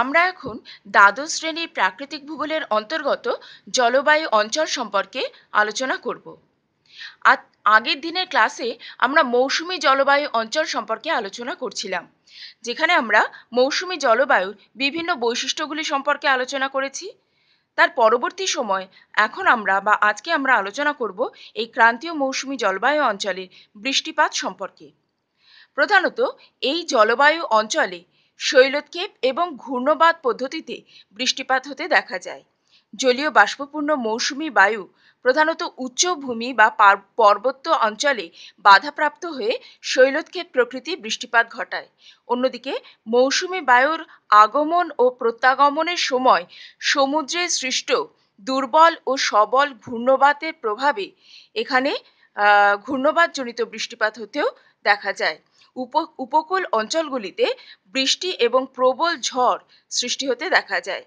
আমরা এখন দ্বাদশ শ্রেণীর প্রাকৃতিক ভূগোলের অন্তর্গত জলবায়ু অঞ্চল সম্পর্কে আলোচনা করব আগের দিনের ক্লাসে আমরা মৌসুমি জলবায়ু অঞ্চল সম্পর্কে আলোচনা করছিলাম যেখানে আমরা মৌসুমি জলবায়ুর বিভিন্ন বৈশিষ্ট্যগুলি সম্পর্কে আলোচনা করেছি তার পরবর্তী সময় এখন আমরা বা আজকে আমরা আলোচনা করব এই ক্রান্তীয় মৌসুমি জলবায়ু অঞ্চলের বৃষ্টিপাত সম্পর্কে প্রধানত এই জলবায়ু অঞ্চলে শৈলোৎকেপ এবং ঘূর্ণবাদ পদ্ধতিতে বৃষ্টিপাত হতে দেখা যায় জলীয় বাষ্পপূর্ণ মৌসুমি বায়ু প্রধানত উচ্চভূমি বা পর্বত্য অঞ্চলে বাধাপ্রাপ্ত হয়ে শৈলতক্ষেপ প্রকৃতি বৃষ্টিপাত ঘটায় অন্যদিকে মৌসুমি বায়ুর আগমন ও প্রত্যাগমনের সময় সমুদ্রে সৃষ্ট দুর্বল ও সবল ঘূর্ণবাতের প্রভাবে এখানে ঘূর্ণবাদজনিত বৃষ্টিপাত হতেও দেখা যায় উপ উপকূল অঞ্চলগুলিতে বৃষ্টি এবং প্রবল ঝড় সৃষ্টি হতে দেখা যায়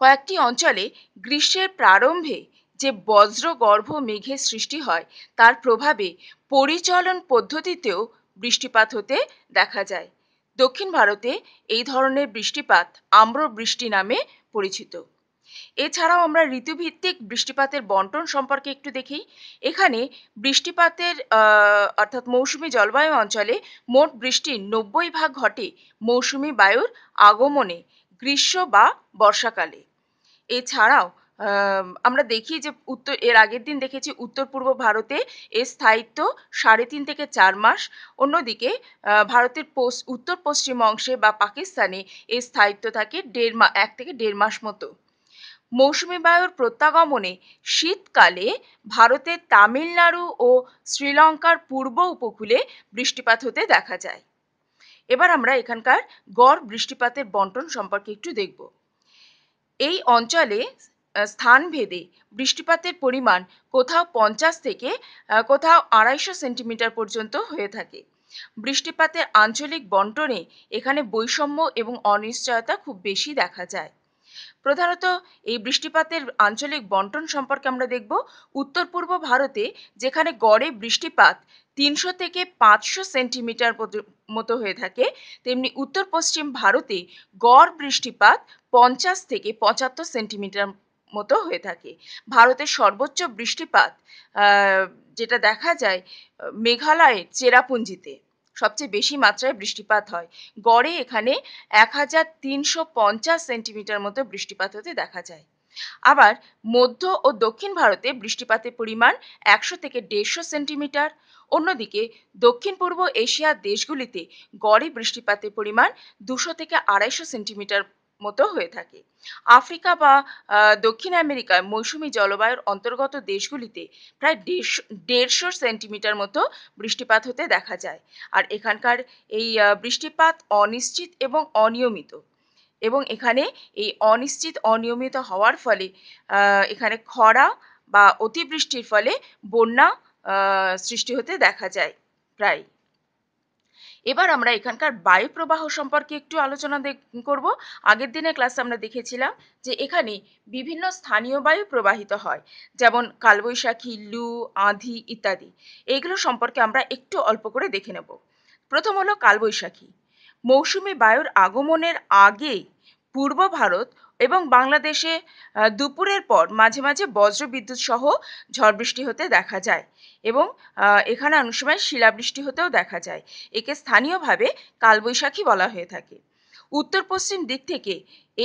কয়েকটি অঞ্চলে গ্রীষ্মের প্রারম্ভে যে বজ্রগর্ভ মেঘের সৃষ্টি হয় তার প্রভাবে পরিচলন পদ্ধতিতেও বৃষ্টিপাত হতে দেখা যায় দক্ষিণ ভারতে এই ধরনের বৃষ্টিপাত আম্র বৃষ্টি নামে পরিচিত এছাড়াও আমরা ঋতুভিত্তিক বৃষ্টিপাতের বন্টন সম্পর্কে একটু দেখি এখানে বৃষ্টিপাতের অর্থাৎ মৌসুমি জলবায়ু অঞ্চলে মোট বৃষ্টির নব্বই ভাগ ঘটে মৌসুমি বায়ুর আগমনে গ্রীষ্ম বা বর্ষাকালে এছাড়াও আমরা দেখি যে উত্তর এর আগের দিন দেখেছি উত্তর পূর্ব ভারতে এর স্থায়িত্ব সাড়ে তিন থেকে চার মাস অন্যদিকে ভারতের উত্তর পশ্চিম অংশে বা পাকিস্তানে এর স্থায়িত্ব থাকে দেড় মা এক থেকে দেড় মাস মতো মৌসুমি বায়ুর প্রত্যাগমনে শীতকালে ভারতের তামিলনাড়ু ও শ্রীলঙ্কার পূর্ব উপকূলে বৃষ্টিপাত হতে দেখা যায় এবার আমরা এখানকার গড় বৃষ্টিপাতের বন্টন সম্পর্কে একটু দেখব এই অঞ্চলে স্থানভেদে বৃষ্টিপাতের পরিমাণ কোথাও পঞ্চাশ থেকে কোথাও আড়াইশো সেন্টিমিটার পর্যন্ত হয়ে থাকে বৃষ্টিপাতের আঞ্চলিক বন্টনে এখানে বৈষম্য এবং অনিশ্চয়তা খুব বেশি দেখা যায় প্রধানত এই বৃষ্টিপাতের আঞ্চলিক বন্টন সম্পর্কে আমরা দেখব উত্তর পূর্ব ভারতে যেখানে গড়ে বৃষ্টিপাত তিনশো থেকে পাঁচশো সেন্টিমিটার মতো হয়ে থাকে তেমনি উত্তর পশ্চিম ভারতে গড় বৃষ্টিপাত পঞ্চাশ থেকে পঁচাত্তর সেন্টিমিটার মতো হয়ে থাকে ভারতের সর্বোচ্চ বৃষ্টিপাত যেটা দেখা যায় মেঘালয়ের চেরাপুঞ্জিতে সবচেয়ে বেশি মাত্রায় বৃষ্টিপাত হয় গড়ে এখানে এক হাজার তিনশো পঞ্চাশ সেন্টিমিটার মতো বৃষ্টিপাত হতে দেখা যায় আবার মধ্য ও দক্ষিণ ভারতে বৃষ্টিপাতের পরিমাণ একশো থেকে দেড়শো সেন্টিমিটার অন্যদিকে দক্ষিণ পূর্ব এশিয়ার দেশগুলিতে গড়ে বৃষ্টিপাতের পরিমাণ দুশো থেকে আড়াইশো সেন্টিমিটার মতো হয়ে থাকে আফ্রিকা বা দক্ষিণ আমেরিকায় মৌসুমি জলবায়ুর অন্তর্গত দেশগুলিতে প্রায় দেড়শো দেড়শো সেন্টিমিটার মতো বৃষ্টিপাত হতে দেখা যায় আর এখানকার এই বৃষ্টিপাত অনিশ্চিত এবং অনিয়মিত এবং এখানে এই অনিশ্চিত অনিয়মিত হওয়ার ফলে এখানে খরা বা অতিবৃষ্টির ফলে বন্যা সৃষ্টি হতে দেখা যায় প্রায় এবার আমরা এখানকার বায়ু প্রবাহ সম্পর্কে একটু আলোচনা করব আগের দিনের ক্লাসে আমরা দেখেছিলাম যে এখানে বিভিন্ন স্থানীয় বায়ু প্রবাহিত হয় যেমন কালবৈশাখী লু আঁধি ইত্যাদি এইগুলো সম্পর্কে আমরা একটু অল্প করে দেখে নেব প্রথম হলো কালবৈশাখী মৌসুমি বায়ুর আগমনের আগেই পূর্ব ভারত এবং বাংলাদেশে দুপুরের পর মাঝে মাঝে বিদ্যুৎ সহ ঝড় বৃষ্টি হতে দেখা যায় এবং এখানে অনেক সময় শিলাবৃষ্টি হতেও দেখা যায় একে স্থানীয়ভাবে কালবৈশাখী বলা হয়ে থাকে উত্তর পশ্চিম দিক থেকে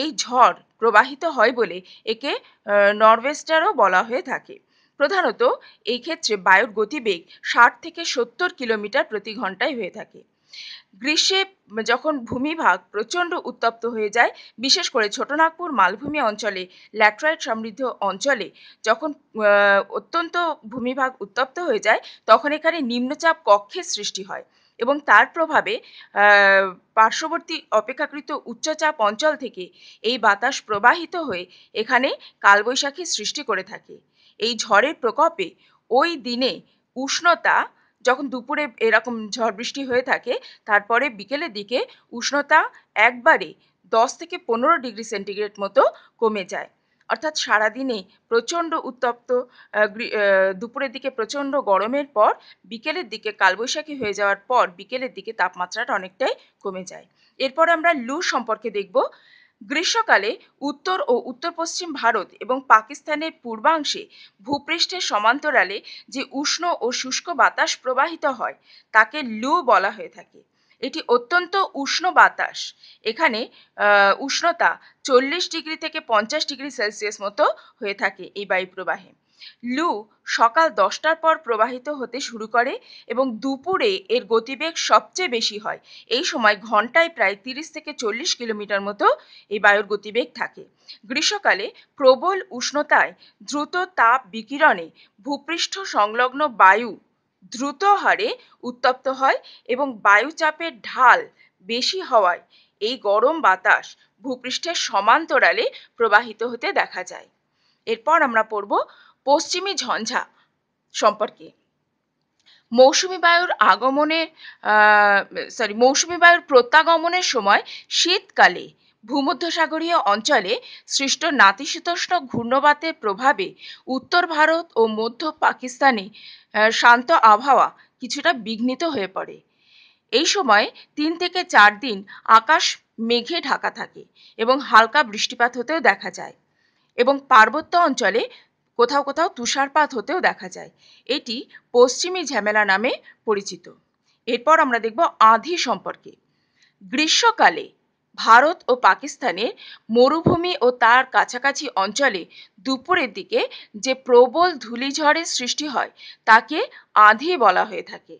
এই ঝড় প্রবাহিত হয় বলে একে নরওয়েস্টারও বলা হয়ে থাকে প্রধানত এই ক্ষেত্রে বায়ুর গতিবেগ ষাট থেকে সত্তর কিলোমিটার প্রতি ঘন্টায় হয়ে থাকে গ্রীষ্মে যখন ভূমিভাগ প্রচণ্ড উত্তপ্ত হয়ে যায় বিশেষ করে ছোটনাগপুর মালভূমি অঞ্চলে ল্যাটরাইট সমৃদ্ধ অঞ্চলে যখন অত্যন্ত ভূমিভাগ উত্তপ্ত হয়ে যায় তখন এখানে নিম্নচাপ কক্ষের সৃষ্টি হয় এবং তার প্রভাবে পার্শ্ববর্তী অপেক্ষাকৃত উচ্চচাপ অঞ্চল থেকে এই বাতাস প্রবাহিত হয়ে এখানে কালবৈশাখী সৃষ্টি করে থাকে এই ঝড়ের প্রকোপে ওই দিনে উষ্ণতা যখন দুপুরে এরকম ঝড় বৃষ্টি হয়ে থাকে তারপরে বিকেলের দিকে উষ্ণতা একবারে দশ থেকে পনেরো ডিগ্রি সেন্টিগ্রেড মতো কমে যায় অর্থাৎ সারাদিনে প্রচণ্ড উত্তপ্ত দুপুরের দিকে প্রচণ্ড গরমের পর বিকেলের দিকে কালবৈশাখী হয়ে যাওয়ার পর বিকেলের দিকে তাপমাত্রাটা অনেকটাই কমে যায় এরপর আমরা লু সম্পর্কে দেখব গ্রীষ্মকালে উত্তর ও উত্তর পশ্চিম ভারত এবং পাকিস্তানের পূর্বাংশে ভূপৃষ্ঠের সমান্তরালে যে উষ্ণ ও শুষ্ক বাতাস প্রবাহিত হয় তাকে লু বলা হয়ে থাকে এটি অত্যন্ত উষ্ণ বাতাস এখানে উষ্ণতা চল্লিশ ডিগ্রি থেকে পঞ্চাশ ডিগ্রি সেলসিয়াস মতো হয়ে থাকে এই বায়ু প্রবাহে লু সকাল দশটার পর প্রবাহিত হতে শুরু করে এবং দুপুরে এর গতিবেগ সবচেয়ে বেশি হয় এই সময় ঘন্টায় প্রায় তিরিশ থেকে চল্লিশ কিলোমিটার মতো এই বায়ুর গতিবেগ থাকে গ্রীষ্মকালে প্রবল উষ্ণতায় দ্রুত তাপ বিকিরণে ভূপৃষ্ঠ সংলগ্ন বায়ু দ্রুত হারে উত্তপ্ত হয় এবং বায়ুচাপের ঢাল বেশি হওয়ায় এই গরম বাতাস ভূপৃষ্ঠের সমান্তরালে প্রবাহিত হতে দেখা যায় এরপর আমরা পড়ব পশ্চিমী ঝঞ্ঝা সম্পর্কে মৌসুমি বায়ুর আগমনে সরি মৌসুমি বায়ুর প্রত্যাগমনের সময় শীতকালে ভূমধ্যসাগরীয় অঞ্চলে সৃষ্ট নাতিশীতোষ্ণ ঘূর্ণবাতের প্রভাবে উত্তর ভারত ও মধ্য পাকিস্তানে শান্ত আবহাওয়া কিছুটা বিঘ্নিত হয়ে পড়ে এই সময় তিন থেকে চার দিন আকাশ মেঘে ঢাকা থাকে এবং হালকা বৃষ্টিপাত হতেও দেখা যায় এবং পার্বত্য অঞ্চলে কোথাও কোথাও তুষারপাত হতেও দেখা যায় এটি পশ্চিমী ঝামেলা নামে পরিচিত এরপর আমরা দেখব আঁধি সম্পর্কে গ্রীষ্মকালে ভারত ও পাকিস্তানের মরুভূমি ও তার কাছাকাছি অঞ্চলে দুপুরের দিকে যে প্রবল ঝড়ের সৃষ্টি হয় তাকে আঁধি বলা হয়ে থাকে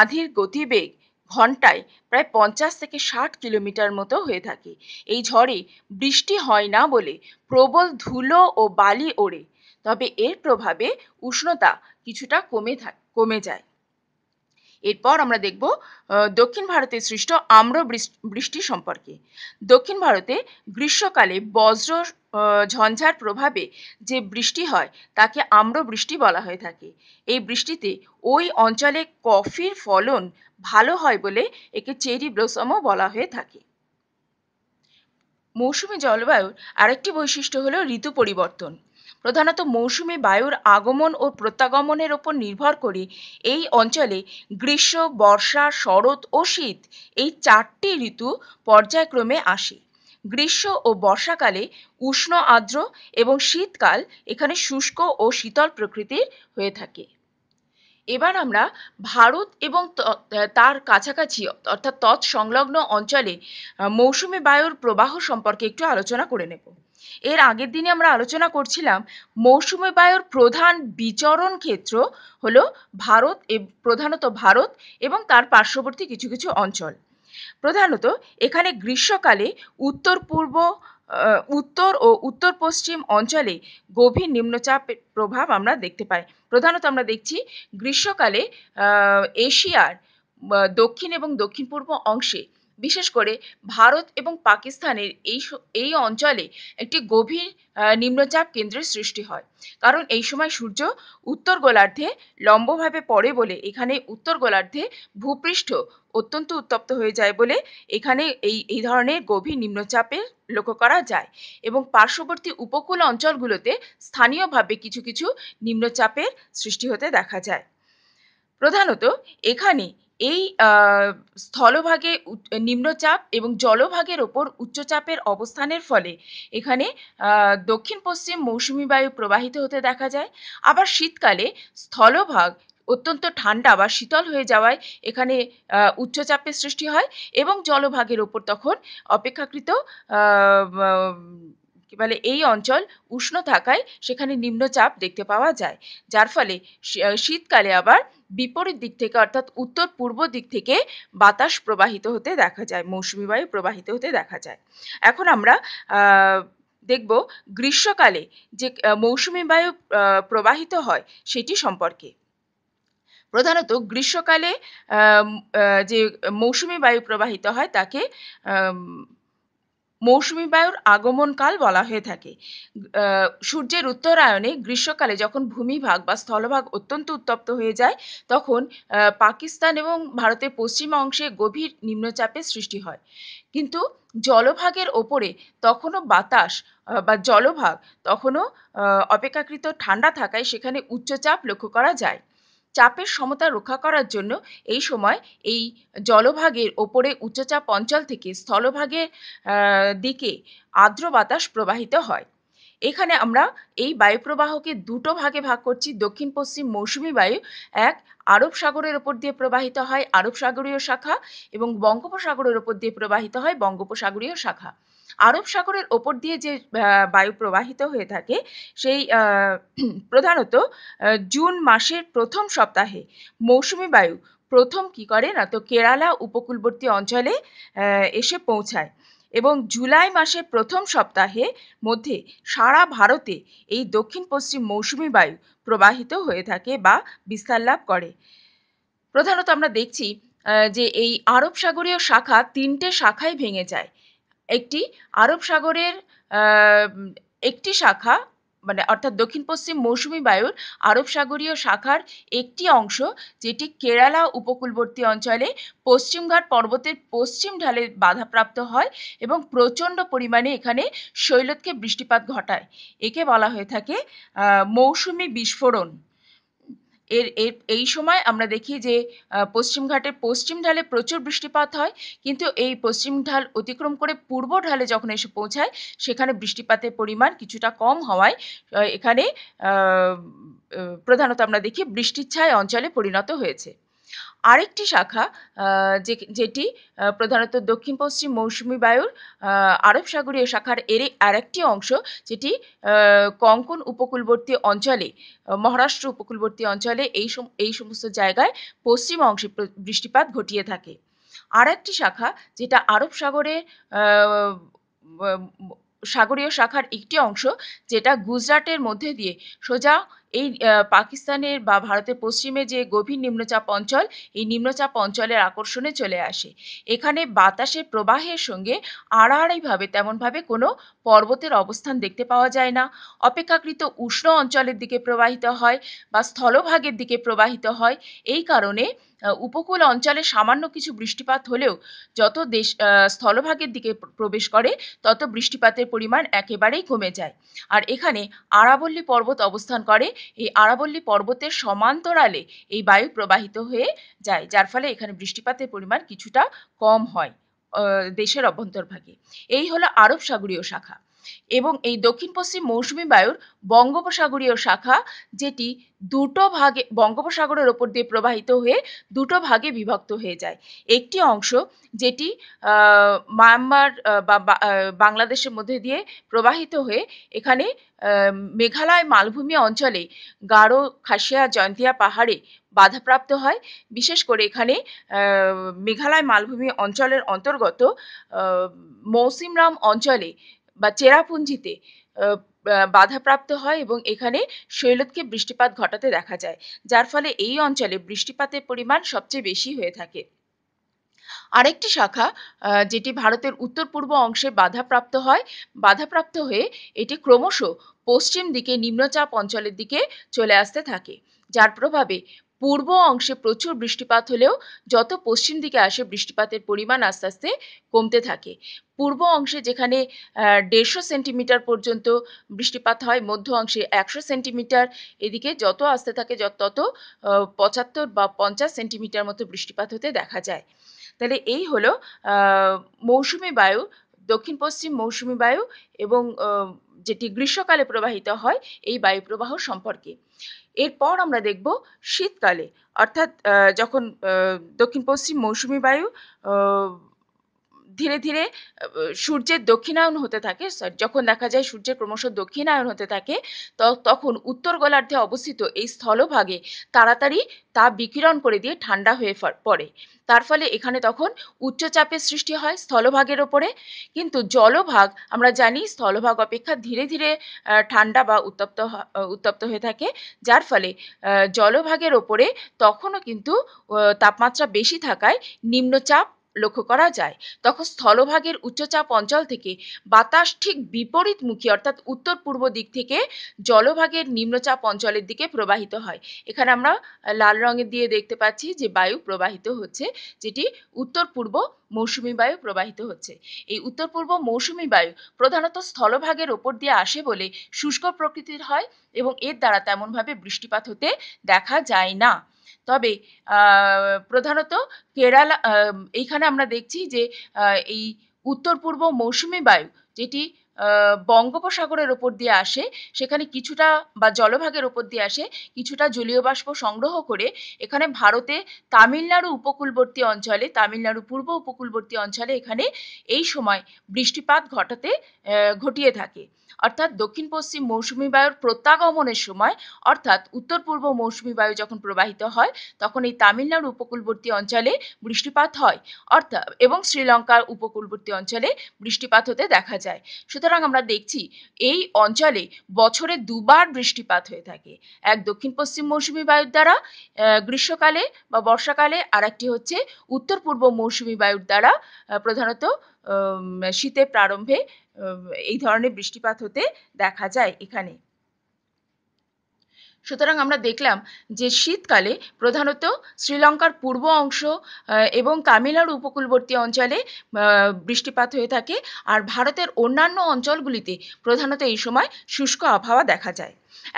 আঁধির গতিবেগ ঘন্টায় প্রায় পঞ্চাশ থেকে ষাট কিলোমিটার মতো হয়ে থাকে এই ঝড়ে বৃষ্টি হয় না বলে প্রবল ধুলো ও বালি ওড়ে তবে এর প্রভাবে উষ্ণতা কিছুটা কমে থাকে কমে যায় এরপর আমরা দেখব দক্ষিণ ভারতে সৃষ্ট আম্র বৃষ্টি সম্পর্কে দক্ষিণ ভারতে গ্রীষ্মকালে বজ্র ঝঞ্ঝার প্রভাবে যে বৃষ্টি হয় তাকে আম্র বৃষ্টি বলা হয়ে থাকে এই বৃষ্টিতে ওই অঞ্চলে কফির ফলন ভালো হয় বলে একে চেরি ব্লসমও বলা হয়ে থাকে মৌসুমি জলবায়ুর আরেকটি বৈশিষ্ট্য হলো ঋতু পরিবর্তন প্রধানত মৌসুমি বায়ুর আগমন ও প্রত্যাগমনের ওপর নির্ভর করে এই অঞ্চলে গ্রীষ্ম বর্ষা শরৎ ও শীত এই চারটি ঋতু পর্যায়ক্রমে আসে গ্রীষ্ম ও বর্ষাকালে উষ্ণ আর্দ্র এবং শীতকাল এখানে শুষ্ক ও শীতল প্রকৃতির হয়ে থাকে এবার আমরা ভারত এবং তার কাছাকাছি অর্থাৎ তৎসংলগ্ন অঞ্চলে মৌসুমি বায়ুর প্রবাহ সম্পর্কে একটু আলোচনা করে নেব এর আগের দিনে আমরা আলোচনা করছিলাম মৌসুমি বায়ুর প্রধান বিচরণ ক্ষেত্র হলো ভারত প্রধানত ভারত এবং তার পার্শ্ববর্তী কিছু কিছু অঞ্চল প্রধানত এখানে গ্রীষ্মকালে উত্তর পূর্ব উত্তর ও উত্তর পশ্চিম অঞ্চলে গভীর নিম্নচাপের প্রভাব আমরা দেখতে পাই প্রধানত আমরা দেখছি গ্রীষ্মকালে এশিয়ার দক্ষিণ এবং দক্ষিণ পূর্ব অংশে বিশেষ করে ভারত এবং পাকিস্তানের এই এই অঞ্চলে একটি গভীর নিম্নচাপ কেন্দ্রের সৃষ্টি হয় কারণ এই সময় সূর্য উত্তর গোলার্ধে লম্বভাবে পড়ে বলে এখানে উত্তর গোলার্ধে ভূপৃষ্ঠ অত্যন্ত উত্তপ্ত হয়ে যায় বলে এখানে এই এই ধরনের গভীর নিম্নচাপের লক্ষ্য করা যায় এবং পার্শ্ববর্তী উপকূল অঞ্চলগুলোতে স্থানীয়ভাবে কিছু কিছু নিম্নচাপের সৃষ্টি হতে দেখা যায় প্রধানত এখানে এই স্থলভাগে নিম্নচাপ এবং জলভাগের ওপর উচ্চচাপের অবস্থানের ফলে এখানে দক্ষিণ পশ্চিম মৌসুমি বায়ু প্রবাহিত হতে দেখা যায় আবার শীতকালে স্থলভাগ অত্যন্ত ঠান্ডা বা শীতল হয়ে যাওয়ায় এখানে উচ্চচাপের সৃষ্টি হয় এবং জলভাগের ওপর তখন অপেক্ষাকৃত কি বলে এই অঞ্চল উষ্ণ থাকায় সেখানে নিম্নচাপ দেখতে পাওয়া যায় যার ফলে শীতকালে আবার বিপরীত দিক থেকে অর্থাৎ উত্তর পূর্ব দিক থেকে বাতাস প্রবাহিত হতে দেখা যায় মৌসুমি বায়ু প্রবাহিত হতে দেখা যায় এখন আমরা দেখব গ্রীষ্মকালে যে মৌসুমি বায়ু প্রবাহিত হয় সেটি সম্পর্কে প্রধানত গ্রীষ্মকালে যে মৌসুমি বায়ু প্রবাহিত হয় তাকে মৌসুমী বায়ুর আগমনকাল বলা হয়ে থাকে সূর্যের উত্তরায়ণে গ্রীষ্মকালে যখন ভূমিভাগ বা স্থলভাগ অত্যন্ত উত্তপ্ত হয়ে যায় তখন পাকিস্তান এবং ভারতের পশ্চিম অংশে গভীর নিম্নচাপের সৃষ্টি হয় কিন্তু জলভাগের ওপরে তখনও বাতাস বা জলভাগ তখনও অপেক্ষাকৃত ঠান্ডা থাকায় সেখানে উচ্চচাপ লক্ষ্য করা যায় চাপের সমতা রক্ষা করার জন্য এই সময় এই জলভাগের ওপরে উচ্চচাপ অঞ্চল থেকে স্থলভাগের দিকে আর্দ্র বাতাস প্রবাহিত হয় এখানে আমরা এই বায়ুপ্রবাহকে দুটো ভাগে ভাগ করছি দক্ষিণ পশ্চিম মৌসুমি বায়ু এক আরব সাগরের ওপর দিয়ে প্রবাহিত হয় আরব সাগরীয় শাখা এবং বঙ্গোপসাগরের ওপর দিয়ে প্রবাহিত হয় বঙ্গোপসাগরীয় শাখা আরব সাগরের ওপর দিয়ে যে বায়ু প্রবাহিত হয়ে থাকে সেই প্রধানত জুন মাসের প্রথম সপ্তাহে মৌসুমি বায়ু প্রথম কি করে না তো কেরালা উপকূলবর্তী অঞ্চলে এসে পৌঁছায় এবং জুলাই মাসের প্রথম সপ্তাহে মধ্যে সারা ভারতে এই দক্ষিণ পশ্চিম মৌসুমি বায়ু প্রবাহিত হয়ে থাকে বা বিস্তার লাভ করে প্রধানত আমরা দেখছি যে এই আরব সাগরীয় শাখা তিনটে শাখায় ভেঙে যায় একটি আরব সাগরের একটি শাখা মানে অর্থাৎ দক্ষিণ পশ্চিম মৌসুমি বায়ুর আরব সাগরীয় শাখার একটি অংশ যেটি কেরালা উপকূলবর্তী অঞ্চলে পশ্চিমঘাট পর্বতের পশ্চিম ঢালে বাধাপ্রাপ্ত হয় এবং প্রচণ্ড পরিমাণে এখানে শৈলতকে বৃষ্টিপাত ঘটায় একে বলা হয়ে থাকে মৌসুমি বিস্ফোরণ এর এর এই সময় আমরা দেখি যে পশ্চিমঘাটের পশ্চিম ঢালে প্রচুর বৃষ্টিপাত হয় কিন্তু এই পশ্চিম ঢাল অতিক্রম করে পূর্ব ঢালে যখন এসে পৌঁছায় সেখানে বৃষ্টিপাতের পরিমাণ কিছুটা কম হওয়ায় এখানে প্রধানত আমরা দেখি বৃষ্টির ছায় অঞ্চলে পরিণত হয়েছে আরেকটি শাখা যে যেটি প্রধানত দক্ষিণ পশ্চিম মৌসুমি বায়ুর আরব সাগরীয় শাখার এর আরেকটি অংশ যেটি কঙ্কন উপকূলবর্তী অঞ্চলে মহারাষ্ট্র উপকূলবর্তী অঞ্চলে এই এই সমস্ত জায়গায় পশ্চিম অংশে বৃষ্টিপাত ঘটিয়ে থাকে আর একটি শাখা যেটা আরব সাগরে সাগরীয় শাখার একটি অংশ যেটা গুজরাটের মধ্যে দিয়ে সোজা এই পাকিস্তানের বা ভারতের পশ্চিমে যে গভীর নিম্নচাপ অঞ্চল এই নিম্নচাপ অঞ্চলের আকর্ষণে চলে আসে এখানে বাতাসের প্রবাহের সঙ্গে আড়াআড়িভাবে তেমনভাবে কোনো পর্বতের অবস্থান দেখতে পাওয়া যায় না অপেক্ষাকৃত উষ্ণ অঞ্চলের দিকে প্রবাহিত হয় বা স্থলভাগের দিকে প্রবাহিত হয় এই কারণে উপকূল অঞ্চলে সামান্য কিছু বৃষ্টিপাত হলেও যত দেশ স্থলভাগের দিকে প্রবেশ করে তত বৃষ্টিপাতের পরিমাণ একেবারেই কমে যায় আর এখানে আরাবল্লী পর্বত অবস্থান করে এই আরাবল্লী পর্বতের সমান্তরালে এই বায়ু প্রবাহিত হয়ে যায় যার ফলে এখানে বৃষ্টিপাতের পরিমাণ কিছুটা কম হয় দেশের অভ্যন্তরভাগে এই হলো আরব সাগরীয় শাখা এবং এই দক্ষিণ পশ্চিম মৌসুমি বায়ুর বঙ্গোপসাগরীয় শাখা যেটি দুটো ভাগে বঙ্গোপসাগরের ওপর দিয়ে প্রবাহিত হয়ে দুটো ভাগে বিভক্ত হয়ে যায় একটি অংশ যেটি মায়ানমার বা বাংলাদেশের মধ্যে দিয়ে প্রবাহিত হয়ে এখানে মেঘালয় মালভূমি অঞ্চলে গাঢ় খাসিয়া জয়ন্তিয়া পাহাড়ে বাধাপ্রাপ্ত হয় বিশেষ করে এখানে মেঘালয় মালভূমি অঞ্চলের অন্তর্গত মৌসিমরাম অঞ্চলে বা চেরাপুঞ্জিতে বাধাপ্রাপ্ত হয় এবং এখানে শৈলতকে বৃষ্টিপাত ঘটাতে দেখা যায় যার ফলে এই অঞ্চলে বৃষ্টিপাতের পরিমাণ সবচেয়ে বেশি হয়ে থাকে আরেকটি শাখা যেটি ভারতের উত্তর পূর্ব অংশে বাধাপ্রাপ্ত হয় বাধাপ্রাপ্ত হয়ে এটি ক্রমশ পশ্চিম দিকে নিম্নচাপ অঞ্চলের দিকে চলে আসতে থাকে যার প্রভাবে পূর্ব অংশে প্রচুর বৃষ্টিপাত হলেও যত পশ্চিম দিকে আসে বৃষ্টিপাতের পরিমাণ আস্তে আস্তে কমতে থাকে পূর্ব অংশে যেখানে দেড়শো সেন্টিমিটার পর্যন্ত বৃষ্টিপাত হয় মধ্য অংশে একশো সেন্টিমিটার এদিকে যত আসতে থাকে যত তত পঁচাত্তর বা পঞ্চাশ সেন্টিমিটার মতো বৃষ্টিপাত হতে দেখা যায় তাহলে এই হলো মৌসুমি বায়ু দক্ষিণ পশ্চিম মৌসুমি বায়ু এবং যেটি গ্রীষ্মকালে প্রবাহিত হয় এই বায়ুপ্রবাহ সম্পর্কে এরপর আমরা দেখব শীতকালে অর্থাৎ যখন দক্ষিণ পশ্চিম মৌসুমি বায়ু ধীরে ধীরে সূর্যের দক্ষিণায়ন হতে থাকে যখন দেখা যায় সূর্যের ক্রমশ দক্ষিণায়ন হতে থাকে তখন উত্তর গোলার্ধে অবস্থিত এই স্থলভাগে তাড়াতাড়ি তাপ বিকিরণ করে দিয়ে ঠান্ডা হয়ে পড়ে তার ফলে এখানে তখন উচ্চচাপের সৃষ্টি হয় স্থলভাগের ওপরে কিন্তু জলভাগ আমরা জানি স্থলভাগ অপেক্ষা ধীরে ধীরে ঠান্ডা বা উত্তপ্ত উত্তপ্ত হয়ে থাকে যার ফলে জলভাগের ওপরে তখনও কিন্তু তাপমাত্রা বেশি থাকায় নিম্নচাপ লক্ষ্য করা যায় তখন স্থলভাগের উচ্চচাপ অঞ্চল থেকে বাতাস ঠিক বিপরীতমুখী অর্থাৎ উত্তর পূর্ব দিক থেকে জলভাগের নিম্নচাপ অঞ্চলের দিকে প্রবাহিত হয় এখানে আমরা লাল রঙের দিয়ে দেখতে পাচ্ছি যে বায়ু প্রবাহিত হচ্ছে যেটি উত্তর পূর্ব মৌসুমি বায়ু প্রবাহিত হচ্ছে এই উত্তর পূর্ব মৌসুমি বায়ু প্রধানত স্থলভাগের ওপর দিয়ে আসে বলে শুষ্ক প্রকৃতির হয় এবং এর দ্বারা তেমনভাবে বৃষ্টিপাত হতে দেখা যায় না তবে প্রধানত কেরালা এইখানে আমরা দেখছি যে এই উত্তর পূর্ব মৌসুমি বায়ু যেটি বঙ্গোপসাগরের ওপর দিয়ে আসে সেখানে কিছুটা বা জলভাগের ওপর দিয়ে আসে কিছুটা জলীয় বাষ্প সংগ্রহ করে এখানে ভারতে তামিলনাড়ু উপকূলবর্তী অঞ্চলে তামিলনাড়ু পূর্ব উপকূলবর্তী অঞ্চলে এখানে এই সময় বৃষ্টিপাত ঘটাতে ঘটিয়ে থাকে অর্থাৎ দক্ষিণ পশ্চিম মৌসুমি বায়ুর প্রত্যাগমনের সময় অর্থাৎ উত্তর পূর্ব মৌসুমি বায়ু যখন প্রবাহিত হয় তখন এই তামিলনাড়ু উপকূলবর্তী অঞ্চলে বৃষ্টিপাত হয় অর্থাৎ এবং শ্রীলঙ্কার উপকূলবর্তী অঞ্চলে বৃষ্টিপাত হতে দেখা যায় সুতরাং আমরা দেখছি এই অঞ্চলে বছরে দুবার বৃষ্টিপাত হয়ে থাকে এক দক্ষিণ পশ্চিম মৌসুমি বায়ুর দ্বারা গ্রীষ্মকালে বা বর্ষাকালে আর একটি হচ্ছে উত্তর পূর্ব মৌসুমি বায়ুর দ্বারা প্রধানত শীতের প্রারম্ভে এই ধরনের বৃষ্টিপাত হতে দেখা যায় এখানে সুতরাং আমরা দেখলাম যে শীতকালে প্রধানত শ্রীলঙ্কার পূর্ব অংশ এবং তামিলনাড়ু উপকূলবর্তী অঞ্চলে বৃষ্টিপাত হয়ে থাকে আর ভারতের অন্যান্য অঞ্চলগুলিতে প্রধানত এই সময় শুষ্ক আবহাওয়া দেখা যায়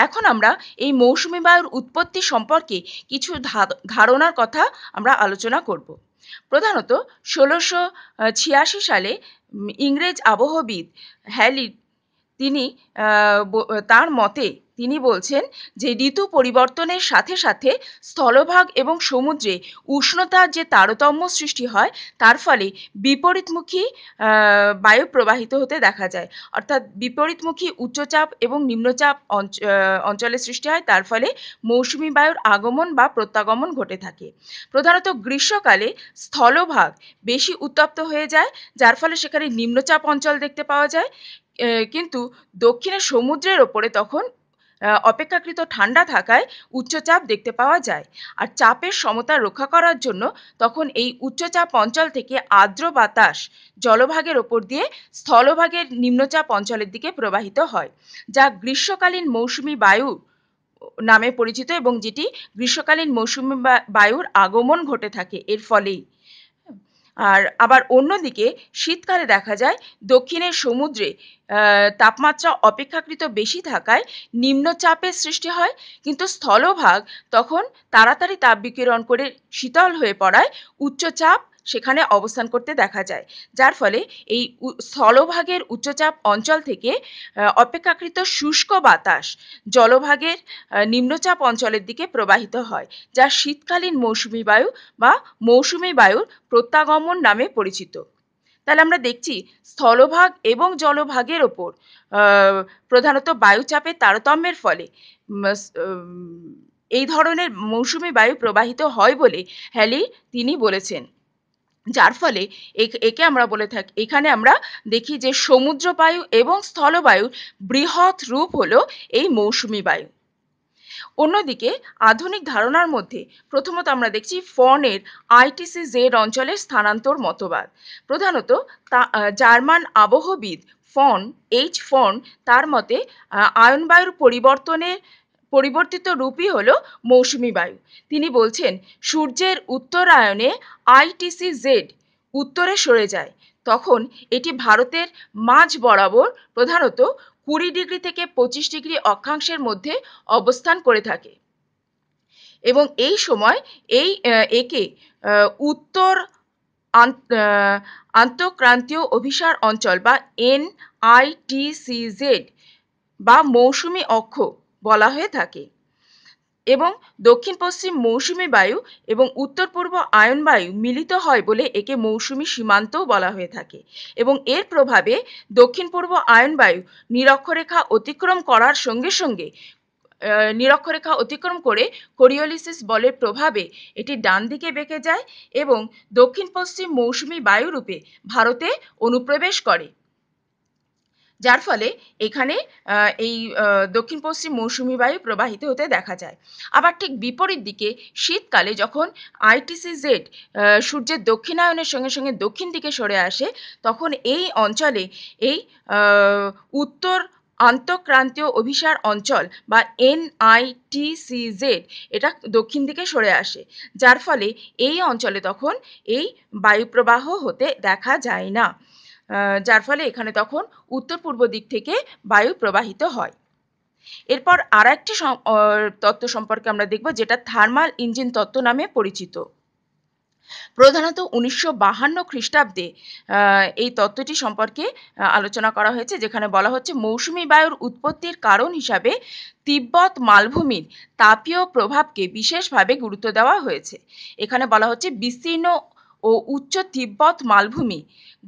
এখন আমরা এই মৌসুমি বায়ুর উৎপত্তি সম্পর্কে কিছু ধারণার কথা আমরা আলোচনা করব প্রধানত ষোলোশো ছিয়াশি সালে ইংরেজ আবহবিদ হ্যালি তিনি তার মতে তিনি বলছেন যে ঋতু পরিবর্তনের সাথে সাথে স্থলভাগ এবং সমুদ্রে উষ্ণতার যে তারতম্য সৃষ্টি হয় তার ফলে বিপরীতমুখী বায়ু প্রবাহিত হতে দেখা যায় অর্থাৎ বিপরীতমুখী উচ্চচাপ এবং নিম্নচাপ অঞ্চলে সৃষ্টি হয় তার ফলে মৌসুমি বায়ুর আগমন বা প্রত্যাগমন ঘটে থাকে প্রধানত গ্রীষ্মকালে স্থলভাগ বেশি উত্তপ্ত হয়ে যায় যার ফলে সেখানে নিম্নচাপ অঞ্চল দেখতে পাওয়া যায় কিন্তু দক্ষিণে সমুদ্রের ওপরে তখন অপেক্ষাকৃত ঠান্ডা থাকায় উচ্চচাপ দেখতে পাওয়া যায় আর চাপের সমতা রক্ষা করার জন্য তখন এই উচ্চচাপ অঞ্চল থেকে আর্দ্র বাতাস জলভাগের ওপর দিয়ে স্থলভাগের নিম্নচাপ অঞ্চলের দিকে প্রবাহিত হয় যা গ্রীষ্মকালীন মৌসুমি বায়ু নামে পরিচিত এবং যেটি গ্রীষ্মকালীন মৌসুমি বায়ুর আগমন ঘটে থাকে এর ফলেই আর আবার অন্যদিকে শীতকালে দেখা যায় দক্ষিণের সমুদ্রে তাপমাত্রা অপেক্ষাকৃত বেশি থাকায় নিম্নচাপের সৃষ্টি হয় কিন্তু স্থলভাগ তখন তাড়াতাড়ি তাপ বিকিরণ করে শীতল হয়ে পড়ায় উচ্চচাপ সেখানে অবস্থান করতে দেখা যায় যার ফলে এই স্থলভাগের উচ্চচাপ অঞ্চল থেকে অপেক্ষাকৃত শুষ্ক বাতাস জলভাগের নিম্নচাপ অঞ্চলের দিকে প্রবাহিত হয় যা শীতকালীন মৌসুমি বায়ু বা মৌসুমি বায়ুর প্রত্যাগমন নামে পরিচিত তাহলে আমরা দেখছি স্থলভাগ এবং জলভাগের ওপর প্রধানত বায়ুচাপের তারতম্যের ফলে এই ধরনের মৌসুমি বায়ু প্রবাহিত হয় বলে হ্যালি তিনি বলেছেন যার ফলে একে আমরা বলে থাকি এখানে আমরা দেখি যে সমুদ্রবায়ু এবং স্থলবায়ুর বৃহৎ রূপ হলো এই মৌসুমি বায়ু অন্যদিকে আধুনিক ধারণার মধ্যে প্রথমত আমরা দেখছি ফনের আইটিসি জেড অঞ্চলের স্থানান্তর মতবাদ প্রধানত জার্মান আবহবিদ ফন এইচ ফন তার মতে আয়নবায়ুর পরিবর্তনের পরিবর্তিত রূপই হল মৌসুমি বায়ু তিনি বলছেন সূর্যের উত্তরায়ণে আইটিসি জেড উত্তরে সরে যায় তখন এটি ভারতের মাঝ বরাবর প্রধানত কুড়ি ডিগ্রি থেকে পঁচিশ ডিগ্রি অক্ষাংশের মধ্যে অবস্থান করে থাকে এবং এই সময় এই একে উত্তর আন্তঃক্রান্তীয় অভিসার অঞ্চল বা জেড বা মৌসুমি অক্ষ বলা হয়ে থাকে এবং দক্ষিণ পশ্চিম মৌসুমি বায়ু এবং উত্তর পূর্ব আয়ন বায়ু মিলিত হয় বলে একে মৌসুমি সীমান্তও বলা হয়ে থাকে এবং এর প্রভাবে দক্ষিণ পূর্ব আয়ন বায়ু নিরক্ষরেখা অতিক্রম করার সঙ্গে সঙ্গে নিরক্ষরেখা অতিক্রম করে কোরিওলিসিস বলের প্রভাবে এটি ডান দিকে বেঁকে যায় এবং দক্ষিণ পশ্চিম মৌসুমি বায়ুরূপে ভারতে অনুপ্রবেশ করে যার ফলে এখানে এই দক্ষিণ পশ্চিম মৌসুমি বায়ু প্রবাহিত হতে দেখা যায় আবার ঠিক বিপরীত দিকে শীতকালে যখন আইটিসি জেড সূর্যের দক্ষিণায়নের সঙ্গে সঙ্গে দক্ষিণ দিকে সরে আসে তখন এই অঞ্চলে এই উত্তর আন্তঃক্রান্তীয় অভিসার অঞ্চল বা এনআইটিসিজেড এটা দক্ষিণ দিকে সরে আসে যার ফলে এই অঞ্চলে তখন এই বায়ুপ্রবাহ হতে দেখা যায় না যার ফলে এখানে তখন উত্তর পূর্ব দিক থেকে বায়ু প্রবাহিত হয় এরপর আর একটি তত্ত্ব সম্পর্কে আমরা দেখব যেটা থার্মাল ইঞ্জিন তত্ত্ব নামে পরিচিত প্রধানত উনিশশো বাহান্ন খ্রিস্টাব্দে এই তত্ত্বটি সম্পর্কে আলোচনা করা হয়েছে যেখানে বলা হচ্ছে মৌসুমি বায়ুর উৎপত্তির কারণ হিসাবে তিব্বত মালভূমির তাপীয় প্রভাবকে বিশেষভাবে গুরুত্ব দেওয়া হয়েছে এখানে বলা হচ্ছে বিস্তীর্ণ ও উচ্চ তিব্বত মালভূমি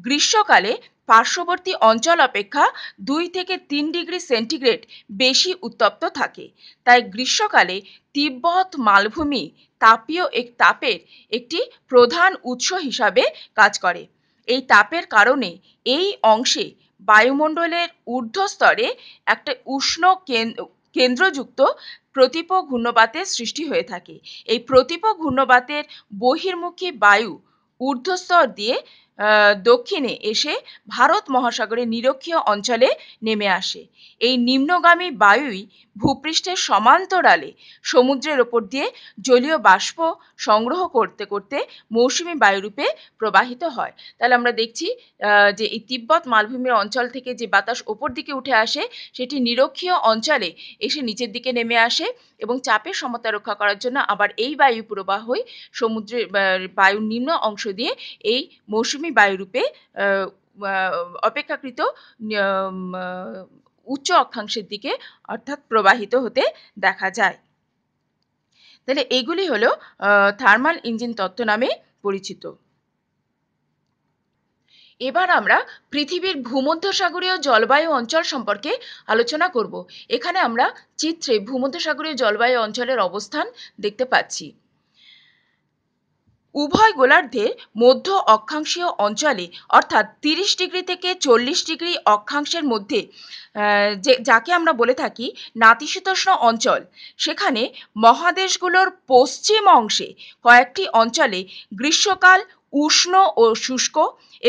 গ্রীষ্মকালে পার্শ্ববর্তী অঞ্চল অপেক্ষা দুই থেকে তিন ডিগ্রি সেন্টিগ্রেড বেশি উত্তপ্ত থাকে তাই গ্রীষ্মকালে তিব্বত মালভূমি তাপীয় এক তাপের একটি প্রধান উৎস হিসাবে কাজ করে এই তাপের কারণে এই অংশে বায়ুমণ্ডলের ঊর্ধ্বস্তরে একটা উষ্ণ কেন্দ্রযুক্ত প্রতিপ ঘূর্ণবাতের সৃষ্টি হয়ে থাকে এই প্রতিপ ঘূর্ণবাতের বহির্মুখী বায়ু ঊর্ধ্বস্তর দিয়ে দক্ষিণে এসে ভারত মহাসাগরের নিরক্ষীয় অঞ্চলে নেমে আসে এই নিম্নগামী বায়ুই ভূপৃষ্ঠের সমান্তরালে সমুদ্রের ওপর দিয়ে জলীয় বাষ্প সংগ্রহ করতে করতে মৌসুমি বায়ুরূপে প্রবাহিত হয় তাহলে আমরা দেখছি যে এই তিব্বত মালভূমির অঞ্চল থেকে যে বাতাস ওপর দিকে উঠে আসে সেটি নিরক্ষীয় অঞ্চলে এসে নিচের দিকে নেমে আসে এবং চাপের সমতা রক্ষা করার জন্য আবার এই বায়ু প্রবাহই সমুদ্রের বায়ুর নিম্ন অংশ দিয়ে এই মৌসুমি মৌসুমি বায়ুরূপে অপেক্ষাকৃত উচ্চ অক্ষাংশের দিকে অর্থাৎ প্রবাহিত হতে দেখা যায় তাহলে এগুলি হল থার্মাল ইঞ্জিন তত্ত্ব নামে পরিচিত এবার আমরা পৃথিবীর ভূমধ্যসাগরীয় জলবায়ু অঞ্চল সম্পর্কে আলোচনা করব এখানে আমরা চিত্রে ভূমধ্যসাগরীয় জলবায়ু অঞ্চলের অবস্থান দেখতে পাচ্ছি উভয় গোলার্ধের মধ্য অক্ষাংশীয় অঞ্চলে অর্থাৎ তিরিশ ডিগ্রি থেকে চল্লিশ ডিগ্রি অক্ষাংশের মধ্যে যে যাকে আমরা বলে থাকি নাতিশীতোষ্ণ অঞ্চল সেখানে মহাদেশগুলোর পশ্চিম অংশে কয়েকটি অঞ্চলে গ্রীষ্মকাল উষ্ণ ও শুষ্ক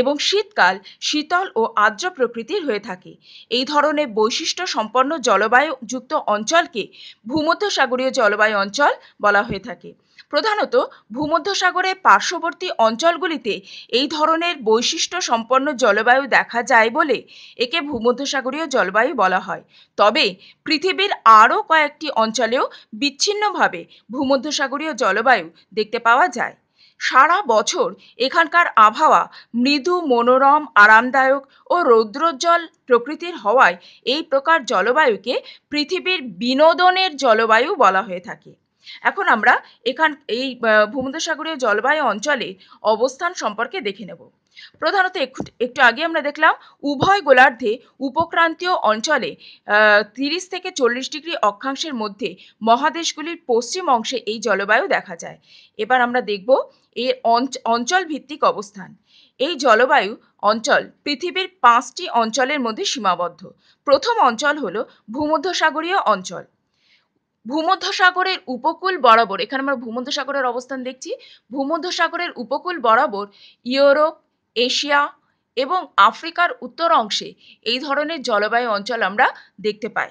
এবং শীতকাল শীতল ও আর্দ্র প্রকৃতির হয়ে থাকে এই ধরনের বৈশিষ্ট্য সম্পন্ন জলবায়ুযুক্ত অঞ্চলকে ভূমধ্যসাগরীয় জলবায়ু অঞ্চল বলা হয়ে থাকে প্রধানত ভূমধ্যসাগরের পার্শ্ববর্তী অঞ্চলগুলিতে এই ধরনের বৈশিষ্ট্য সম্পন্ন জলবায়ু দেখা যায় বলে একে ভূমধ্যসাগরীয় জলবায়ু বলা হয় তবে পৃথিবীর আরও কয়েকটি অঞ্চলেও বিচ্ছিন্নভাবে ভূমধ্যসাগরীয় জলবায়ু দেখতে পাওয়া যায় সারা বছর এখানকার আবহাওয়া মৃদু মনোরম আরামদায়ক ও রৌদ্রোজ্জ্বল প্রকৃতির হওয়ায় এই প্রকার জলবায়ুকে পৃথিবীর বিনোদনের জলবায়ু বলা হয়ে থাকে এখন আমরা এখান এই ভূমধ্যসাগরীয় জলবায়ু অঞ্চলে অবস্থান সম্পর্কে দেখে নেব প্রধানত একটু আগে আমরা দেখলাম উভয় গোলার্ধে উপক্রান্তীয় অঞ্চলে তিরিশ থেকে চল্লিশ ডিগ্রি অক্ষাংশের মধ্যে মহাদেশগুলির পশ্চিম অংশে এই জলবায়ু দেখা যায় এবার আমরা দেখব এর অঞ্চল ভিত্তিক অবস্থান এই জলবায়ু অঞ্চল পৃথিবীর পাঁচটি অঞ্চলের মধ্যে সীমাবদ্ধ প্রথম অঞ্চল হল ভূমধ্যসাগরীয় অঞ্চল ভূমধ্যসাগরের উপকূল বরাবর এখানে আমরা ভূমধ্যসাগরের অবস্থান দেখছি ভূমধ্যসাগরের উপকূল বরাবর ইউরোপ এশিয়া এবং আফ্রিকার উত্তর অংশে এই ধরনের জলবায়ু অঞ্চল আমরা দেখতে পাই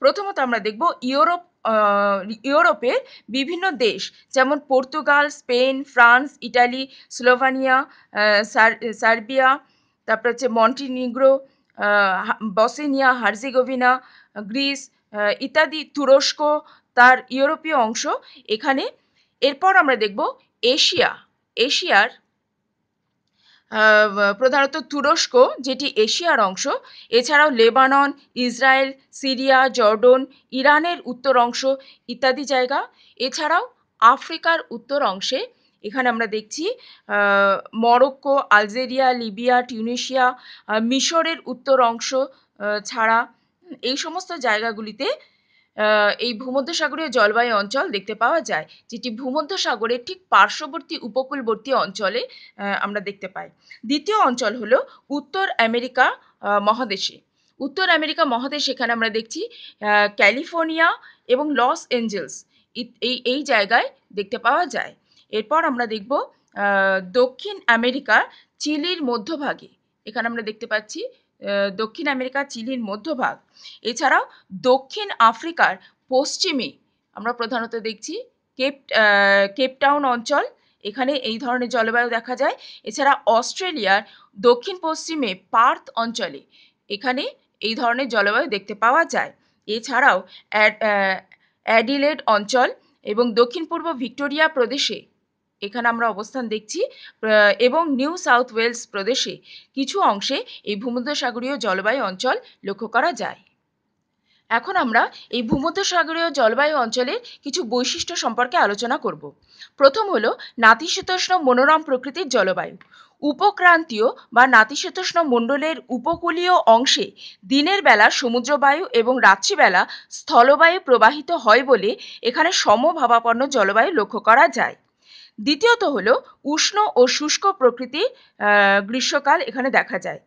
প্রথমত আমরা দেখব ইউরোপ ইউরোপের বিভিন্ন দেশ যেমন Portugal Spain France Italy Slovenia Serbia তারপর হচ্ছে মন্টিনিগ্রো বসেনিয়া হার্জিগোভিনা গ্রিস ইত্যাদি তুরস্ক তার ইউরোপীয় অংশ এখানে এরপর আমরা দেখব এশিয়া এশিয়ার প্রধানত তুরস্ক যেটি এশিয়ার অংশ এছাড়াও লেবানন ইসরায়েল সিরিয়া জর্ডন ইরানের উত্তর অংশ ইত্যাদি জায়গা এছাড়াও আফ্রিকার উত্তর অংশে এখানে আমরা দেখছি মরক্কো আলজেরিয়া লিবিয়া টিউনিশিয়া মিশরের উত্তর অংশ ছাড়া এই সমস্ত জায়গাগুলিতে এই ভূমধ্যসাগরীয় জলবায়ু অঞ্চল দেখতে পাওয়া যায় যেটি ভূমধ্যসাগরের ঠিক পার্শ্ববর্তী উপকূলবর্তী অঞ্চলে আমরা দেখতে পাই দ্বিতীয় অঞ্চল হলো উত্তর আমেরিকা মহাদেশে উত্তর আমেরিকা মহাদেশ এখানে আমরা দেখছি ক্যালিফোর্নিয়া এবং লস এঞ্জেলস এই এই জায়গায় দেখতে পাওয়া যায় এরপর আমরা দেখব দক্ষিণ আমেরিকা চিলির মধ্যভাগে এখানে আমরা দেখতে পাচ্ছি দক্ষিণ আমেরিকা চিলির মধ্যভাগ এছাড়াও দক্ষিণ আফ্রিকার পশ্চিমে আমরা প্রধানত দেখছি কেপ কেপটাউন অঞ্চল এখানে এই ধরনের জলবায়ু দেখা যায় এছাড়া অস্ট্রেলিয়ার দক্ষিণ পশ্চিমে পার্থ অঞ্চলে এখানে এই ধরনের জলবায়ু দেখতে পাওয়া যায় এছাড়াও অ্যাডিলেড অঞ্চল এবং দক্ষিণ পূর্ব ভিক্টোরিয়া প্রদেশে এখানে আমরা অবস্থান দেখছি এবং নিউ সাউথ ওয়েলস প্রদেশে কিছু অংশে এই ভূমধ্যসাগরীয় জলবায়ু অঞ্চল লক্ষ্য করা যায় এখন আমরা এই ভূমধ্যসাগরীয় জলবায়ু অঞ্চলের কিছু বৈশিষ্ট্য সম্পর্কে আলোচনা করব প্রথম হলো নাতিশীতোষ্ণ মনোরম প্রকৃতির জলবায়ু উপক্রান্তীয় বা নাতিশীতোষ্ণ মণ্ডলের উপকূলীয় অংশে দিনের বেলা সমুদ্রবায়ু এবং রাত্রিবেলা স্থলবায়ু প্রবাহিত হয় বলে এখানে সমভাবাপন্ন জলবায়ু লক্ষ্য করা যায় দ্বিতীয়ত হলো উষ্ণ ও শুষ্ক প্রকৃতি গ্রীষ্মকাল এখানে দেখা যায়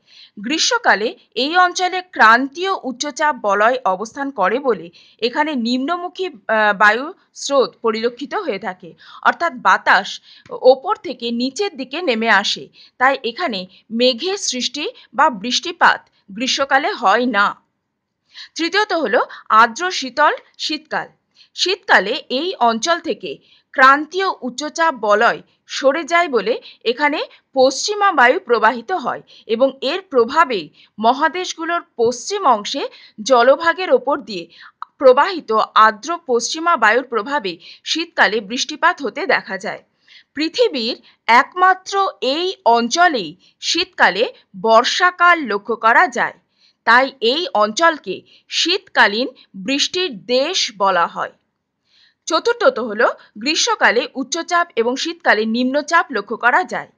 গ্রীষ্মকালে এই অঞ্চলে ক্রান্তীয় উচ্চচাপ বলয় অবস্থান করে বলে এখানে নিম্নমুখী বায়ু স্রোত পরিলক্ষিত হয়ে থাকে অর্থাৎ বাতাস ওপর থেকে নিচের দিকে নেমে আসে তাই এখানে মেঘের সৃষ্টি বা বৃষ্টিপাত গ্রীষ্মকালে হয় না তৃতীয়ত হলো আর্দ্র শীতল শীতকাল শীতকালে এই অঞ্চল থেকে ক্রান্তীয় উচ্চচাপ বলয় সরে যায় বলে এখানে পশ্চিমা বায়ু প্রবাহিত হয় এবং এর প্রভাবেই মহাদেশগুলোর পশ্চিম অংশে জলভাগের ওপর দিয়ে প্রবাহিত আর্দ্র পশ্চিমা বায়ুর প্রভাবে শীতকালে বৃষ্টিপাত হতে দেখা যায় পৃথিবীর একমাত্র এই অঞ্চলেই শীতকালে বর্ষাকাল লক্ষ্য করা যায় তাই এই অঞ্চলকে শীতকালীন বৃষ্টির দেশ বলা হয় চতুর্থত হল গ্রীষ্মকালে উচ্চচাপ এবং শীতকালে নিম্নচাপ লক্ষ্য করা যায়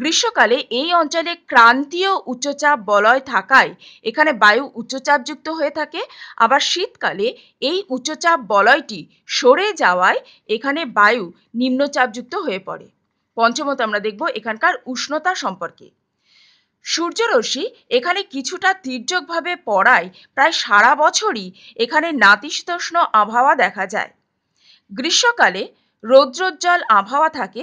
গ্রীষ্মকালে এই অঞ্চলে ক্রান্তীয় উচ্চচাপ বলয় থাকায় এখানে বায়ু উচ্চচাপযুক্ত হয়ে থাকে আবার শীতকালে এই উচ্চচাপ বলয়টি সরে যাওয়ায় এখানে বায়ু নিম্নচাপযুক্ত হয়ে পড়ে পঞ্চমত আমরা দেখব এখানকার উষ্ণতা সম্পর্কে সূর্যরশ্মি এখানে কিছুটা তির্যকভাবে পড়ায় প্রায় সারা বছরই এখানে নাতিশীতোষ্ণ আবহাওয়া দেখা যায় গ্রীষ্মকালে রৌদ্রোজ্জ্বল আবহাওয়া থাকে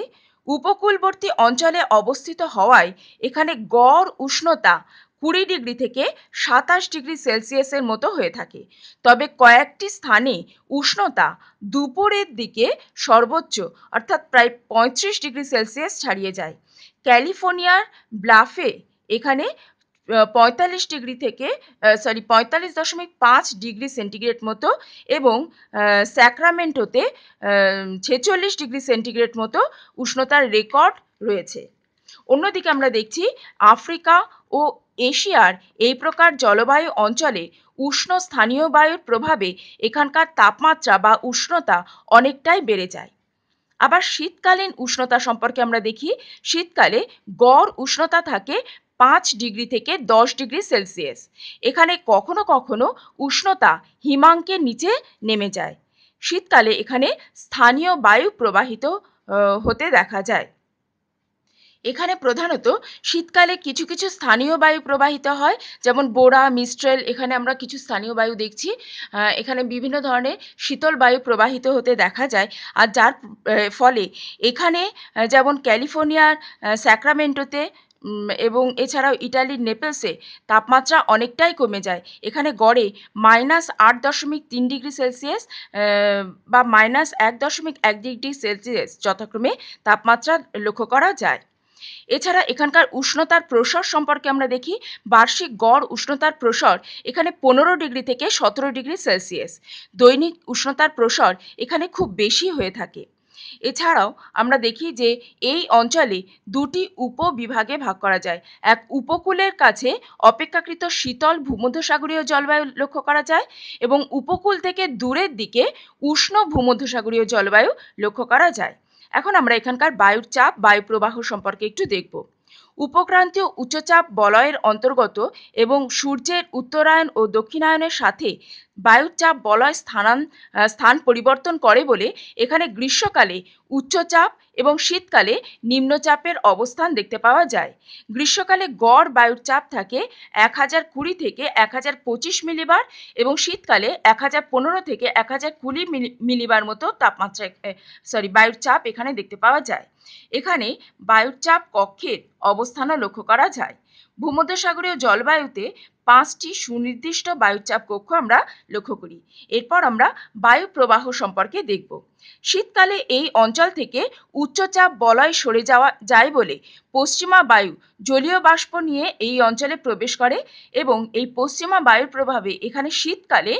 উপকূলবর্তী অঞ্চলে অবস্থিত হওয়ায় এখানে গড় উষ্ণতা কুড়ি ডিগ্রি থেকে সাতাশ ডিগ্রি সেলসিয়াসের মতো হয়ে থাকে তবে কয়েকটি স্থানে উষ্ণতা দুপুরের দিকে সর্বোচ্চ অর্থাৎ প্রায় পঁয়ত্রিশ ডিগ্রি সেলসিয়াস ছাড়িয়ে যায় ক্যালিফোর্নিয়ার ব্লাফে এখানে পঁয়তাল্লিশ ডিগ্রি থেকে সরি পঁয়তাল্লিশ দশমিক পাঁচ ডিগ্রি সেন্টিগ্রেড মতো এবং স্যাক্রামেন্টোতে ছেচল্লিশ ডিগ্রি সেন্টিগ্রেড মতো উষ্ণতার রেকর্ড রয়েছে অন্যদিকে আমরা দেখছি আফ্রিকা ও এশিয়ার এই প্রকার জলবায়ু অঞ্চলে উষ্ণ স্থানীয় বায়ুর প্রভাবে এখানকার তাপমাত্রা বা উষ্ণতা অনেকটাই বেড়ে যায় আবার শীতকালীন উষ্ণতা সম্পর্কে আমরা দেখি শীতকালে গড় উষ্ণতা থাকে পাঁচ ডিগ্রি থেকে দশ ডিগ্রি সেলসিয়াস এখানে কখনো কখনো উষ্ণতা হিমাঙ্কের নিচে নেমে যায় শীতকালে এখানে স্থানীয় বায়ু প্রবাহিত হতে দেখা যায় এখানে প্রধানত শীতকালে কিছু কিছু স্থানীয় বায়ু প্রবাহিত হয় যেমন বোরা মিস্ট্রেল এখানে আমরা কিছু স্থানীয় বায়ু দেখছি এখানে বিভিন্ন ধরনের শীতল বায়ু প্রবাহিত হতে দেখা যায় আর যার ফলে এখানে যেমন ক্যালিফোর্নিয়ার স্যাক্রামেন্টোতে এবং এছাড়াও ইটালির নেপেলসে তাপমাত্রা অনেকটাই কমে যায় এখানে গড়ে মাইনাস আট দশমিক তিন ডিগ্রি সেলসিয়াস বা মাইনাস এক দশমিক এক ডিগ্রি সেলসিয়াস যথাক্রমে তাপমাত্রা লক্ষ্য করা যায় এছাড়া এখানকার উষ্ণতার প্রসর সম্পর্কে আমরা দেখি বার্ষিক গড় উষ্ণতার প্রসর এখানে পনেরো ডিগ্রি থেকে সতেরো ডিগ্রি সেলসিয়াস দৈনিক উষ্ণতার প্রসর এখানে খুব বেশি হয়ে থাকে এছাড়াও আমরা দেখি যে এই অঞ্চলে দুটি উপবিভাগে ভাগ করা যায় এক উপকূলের কাছে অপেক্ষাকৃত শীতল ভূমধ্যসাগরীয় জলবায়ু লক্ষ্য করা যায় এবং উপকূল থেকে দূরের দিকে উষ্ণ ভূমধ্যসাগরীয় জলবায়ু লক্ষ্য করা যায় এখন আমরা এখানকার বায়ুর চাপ বায়ু প্রবাহ সম্পর্কে একটু দেখব উপক্রান্তীয় উচ্চচাপ বলয়ের অন্তর্গত এবং সূর্যের উত্তরায়ণ ও দক্ষিণায়নের সাথে বায়ুচাপ বলয় স্থানান স্থান পরিবর্তন করে বলে এখানে গ্রীষ্মকালে উচ্চচাপ এবং শীতকালে নিম্নচাপের অবস্থান দেখতে পাওয়া যায় গ্রীষ্মকালে গড় বায়ুর চাপ থাকে এক হাজার কুড়ি থেকে এক হাজার পঁচিশ মিলিবার এবং শীতকালে এক হাজার পনেরো থেকে এক হাজার কুড়ি মিলিবার মতো তাপমাত্রা সরি বায়ুর চাপ এখানে দেখতে পাওয়া যায় এখানে বায়ুর চাপ কক্ষের অবস্থানও লক্ষ্য করা যায় ভূমধ্যসাগরীয় জলবায়ুতে পাঁচটি সুনির্দিষ্ট বায়ুচাপ কক্ষ আমরা লক্ষ্য করি এরপর আমরা বায়ু প্রবাহ সম্পর্কে দেখব শীতকালে এই অঞ্চল থেকে উচ্চচাপ বলয় সরে যাওয়া যায় বলে পশ্চিমা বায়ু জলীয় বাষ্প নিয়ে এই অঞ্চলে প্রবেশ করে এবং এই পশ্চিমা বায়ুর প্রভাবে এখানে শীতকালে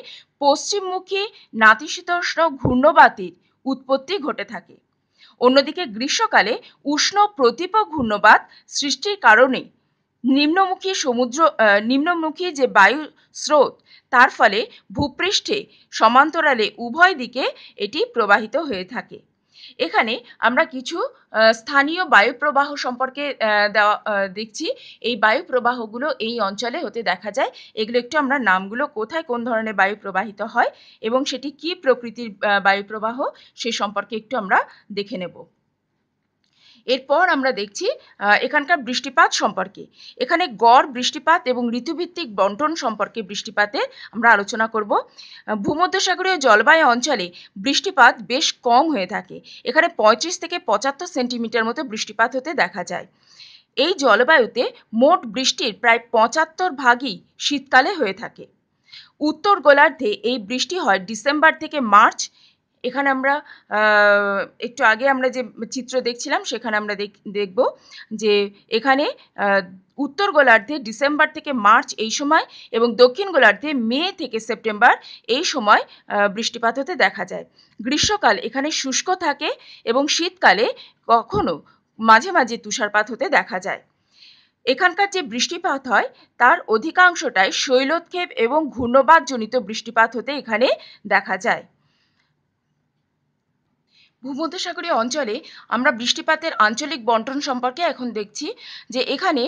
পশ্চিমমুখী নাতিশীতোষ্ণ ঘূর্ণবাতির উৎপত্তি ঘটে থাকে অন্যদিকে গ্রীষ্মকালে উষ্ণ প্রতিপ ঘূর্ণবাত সৃষ্টির কারণে নিম্নমুখী সমুদ্র নিম্নমুখী যে বায়ু স্রোত তার ফলে ভূপৃষ্ঠে সমান্তরালে উভয় দিকে এটি প্রবাহিত হয়ে থাকে এখানে আমরা কিছু স্থানীয় বায়ুপ্রবাহ সম্পর্কে দেওয়া দেখছি এই বায়ুপ্রবাহগুলো এই অঞ্চলে হতে দেখা যায় এগুলো একটু আমরা নামগুলো কোথায় কোন ধরনের বায়ু প্রবাহিত হয় এবং সেটি কি প্রকৃতির বায়ুপ্রবাহ সে সম্পর্কে একটু আমরা দেখে নেব এরপর আমরা দেখছি এখানকার বৃষ্টিপাত সম্পর্কে এখানে গড় বৃষ্টিপাত এবং ঋতুভিত্তিক বন্টন সম্পর্কে বৃষ্টিপাতে আমরা আলোচনা করব ভূমধ্যসাগরীয় জলবায়ু অঞ্চলে বৃষ্টিপাত বেশ কম হয়ে থাকে এখানে পঁয়ত্রিশ থেকে পঁচাত্তর সেন্টিমিটার মতো বৃষ্টিপাত হতে দেখা যায় এই জলবায়ুতে মোট বৃষ্টির প্রায় পঁচাত্তর ভাগই শীতকালে হয়ে থাকে উত্তর গোলার্ধে এই বৃষ্টি হয় ডিসেম্বর থেকে মার্চ এখানে আমরা একটু আগে আমরা যে চিত্র দেখছিলাম সেখানে আমরা দেখব যে এখানে উত্তর গোলার্ধে ডিসেম্বর থেকে মার্চ এই সময় এবং দক্ষিণ গোলার্ধে মে থেকে সেপ্টেম্বর এই সময় বৃষ্টিপাত হতে দেখা যায় গ্রীষ্মকাল এখানে শুষ্ক থাকে এবং শীতকালে কখনো মাঝে মাঝে তুষারপাত হতে দেখা যায় এখানকার যে বৃষ্টিপাত হয় তার অধিকাংশটাই শৈলোৎক্ষেপ এবং ঘূর্ণবাদজনিত বৃষ্টিপাত হতে এখানে দেখা যায় ভূমধ্যসাগরীয় অঞ্চলে আমরা বৃষ্টিপাতের আঞ্চলিক বন্টন সম্পর্কে এখন দেখছি যে এখানে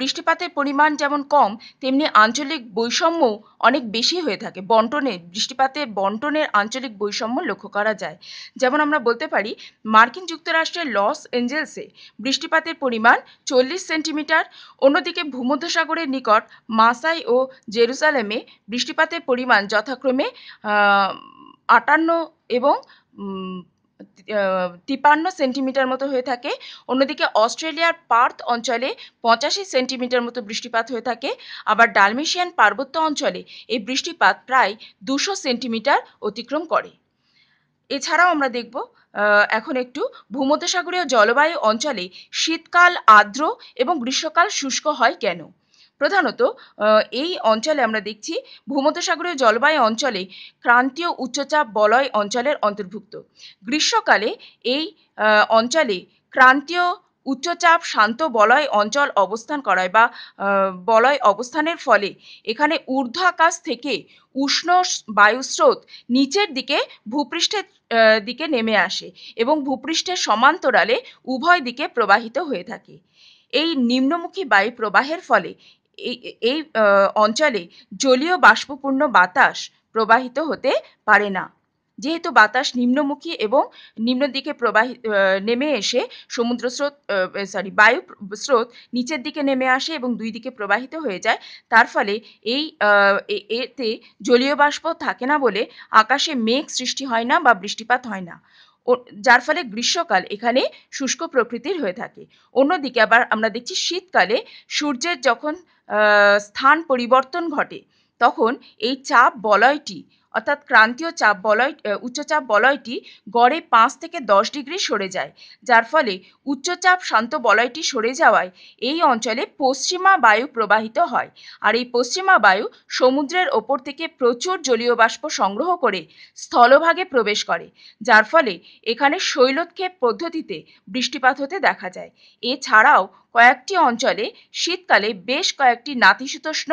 বৃষ্টিপাতের পরিমাণ যেমন কম তেমনি আঞ্চলিক বৈষম্য অনেক বেশি হয়ে থাকে বন্টনে বৃষ্টিপাতের বন্টনের আঞ্চলিক বৈষম্য লক্ষ্য করা যায় যেমন আমরা বলতে পারি মার্কিন যুক্তরাষ্ট্রের লস এঞ্জেলসে বৃষ্টিপাতের পরিমাণ চল্লিশ সেন্টিমিটার অন্যদিকে ভূমধ্যসাগরের নিকট মাসাই ও জেরুসালেমে বৃষ্টিপাতের পরিমাণ যথাক্রমে আটান্ন এবং তিপান্ন সেন্টিমিটার মতো হয়ে থাকে অন্যদিকে অস্ট্রেলিয়ার পার্থ অঞ্চলে পঁচাশি সেন্টিমিটার মতো বৃষ্টিপাত হয়ে থাকে আবার ডালমিশিয়ান পার্বত্য অঞ্চলে এই বৃষ্টিপাত প্রায় দুশো সেন্টিমিটার অতিক্রম করে এছাড়াও আমরা দেখব এখন একটু ভূমধ্যসাগরীয় জলবায়ু অঞ্চলে শীতকাল আর্দ্র এবং গ্রীষ্মকাল শুষ্ক হয় কেন প্রধানত এই অঞ্চলে আমরা দেখছি ভূমধ্যসাগরীয় জলবায়ু অঞ্চলে ক্রান্তীয় উচ্চচাপ বলয় অঞ্চলের অন্তর্ভুক্ত গ্রীষ্মকালে এই অঞ্চলে ক্রান্তীয় উচ্চচাপ শান্ত বলয় অঞ্চল অবস্থান করায় বা বলয় অবস্থানের ফলে এখানে ঊর্ধ্ব আকাশ থেকে উষ্ণ বায়ুস্রোত নিচের দিকে ভূপৃষ্ঠের দিকে নেমে আসে এবং ভূপৃষ্ঠের সমান্তরালে উভয় দিকে প্রবাহিত হয়ে থাকে এই নিম্নমুখী বায়ু প্রবাহের ফলে এই এই অঞ্চলে জলীয় বাষ্পপূর্ণ বাতাস প্রবাহিত হতে পারে না যেহেতু বাতাস নিম্নমুখী এবং নিম্ন দিকে প্রবাহি নেমে এসে সমুদ্র স্রোত সরি বায়ু স্রোত নিচের দিকে নেমে আসে এবং দুই দিকে প্রবাহিত হয়ে যায় তার ফলে এই এতে জলীয় বাষ্প থাকে না বলে আকাশে মেঘ সৃষ্টি হয় না বা বৃষ্টিপাত হয় না যার ফলে গ্রীষ্মকাল এখানে শুষ্ক প্রকৃতির হয়ে থাকে অন্যদিকে আবার আমরা দেখছি শীতকালে সূর্যের যখন স্থান পরিবর্তন ঘটে তখন এই চাপ বলয়টি অর্থাৎ ক্রান্তীয় চাপ বলয় উচ্চচাপ বলয়টি গড়ে পাঁচ থেকে দশ ডিগ্রি সরে যায় যার ফলে উচ্চচাপ শান্ত বলয়টি সরে যাওয়ায় এই অঞ্চলে পশ্চিমা বায়ু প্রবাহিত হয় আর এই পশ্চিমা বায়ু সমুদ্রের ওপর থেকে প্রচুর জলীয় বাষ্প সংগ্রহ করে স্থলভাগে প্রবেশ করে যার ফলে এখানে শৈলক্ষেপ পদ্ধতিতে বৃষ্টিপাত হতে দেখা যায় এছাড়াও কয়েকটি অঞ্চলে শীতকালে বেশ কয়েকটি নাতিশীতোষ্ণ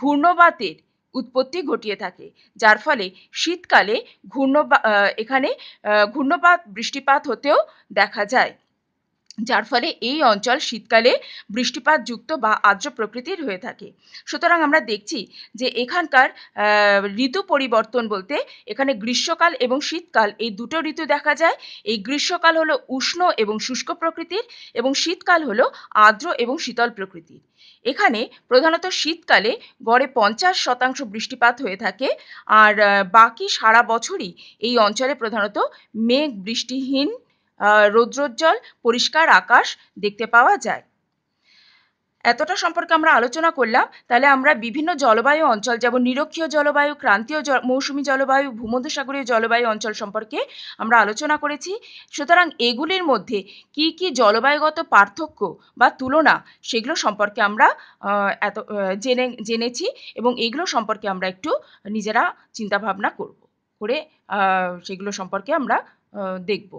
ঘূর্ণবাতের উৎপত্তি ঘটিয়ে থাকে যার ফলে শীতকালে ঘূর্ণ এখানে ঘূর্ণপাত বৃষ্টিপাত হতেও দেখা যায় যার ফলে এই অঞ্চল শীতকালে বৃষ্টিপাত যুক্ত বা আর্দ্র প্রকৃতির হয়ে থাকে সুতরাং আমরা দেখছি যে এখানকার ঋতু পরিবর্তন বলতে এখানে গ্রীষ্মকাল এবং শীতকাল এই দুটো ঋতু দেখা যায় এই গ্রীষ্মকাল হলো উষ্ণ এবং শুষ্ক প্রকৃতির এবং শীতকাল হলো আর্দ্র এবং শীতল প্রকৃতির এখানে প্রধানত শীতকালে গড়ে পঞ্চাশ শতাংশ বৃষ্টিপাত হয়ে থাকে আর বাকি সারা বছরই এই অঞ্চলে প্রধানত মেঘ বৃষ্টিহীন রৌদ্রোজ্জ্বল পরিষ্কার আকাশ দেখতে পাওয়া যায় এতটা সম্পর্কে আমরা আলোচনা করলাম তাহলে আমরা বিভিন্ন জলবায়ু অঞ্চল যেমন নিরক্ষীয় জলবায়ু ক্রান্তীয় মৌসুমি জলবায়ু ভূমধ্যসাগরীয় জলবায়ু অঞ্চল সম্পর্কে আমরা আলোচনা করেছি সুতরাং এগুলির মধ্যে কি কি জলবায়ুগত পার্থক্য বা তুলনা সেগুলো সম্পর্কে আমরা এত জেনে জেনেছি এবং এগুলো সম্পর্কে আমরা একটু নিজেরা চিন্তাভাবনা করব করে সেগুলো সম্পর্কে আমরা দেখব